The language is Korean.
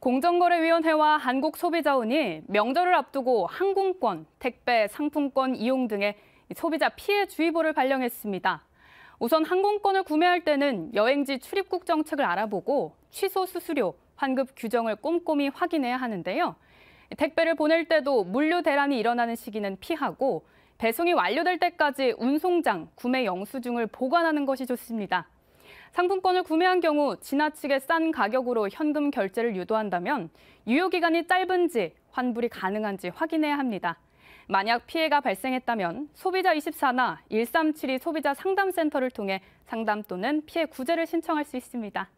공정거래위원회와 한국소비자원이 명절을 앞두고 항공권, 택배, 상품권 이용 등의 소비자 피해 주의보를 발령했습니다. 우선 항공권을 구매할 때는 여행지 출입국 정책을 알아보고 취소 수수료, 환급 규정을 꼼꼼히 확인해야 하는데요. 택배를 보낼 때도 물류 대란이 일어나는 시기는 피하고 배송이 완료될 때까지 운송장, 구매 영수증을 보관하는 것이 좋습니다. 상품권을 구매한 경우 지나치게 싼 가격으로 현금 결제를 유도한다면 유효기간이 짧은지 환불이 가능한지 확인해야 합니다. 만약 피해가 발생했다면 소비자24나 1372 소비자 상담센터를 통해 상담 또는 피해 구제를 신청할 수 있습니다.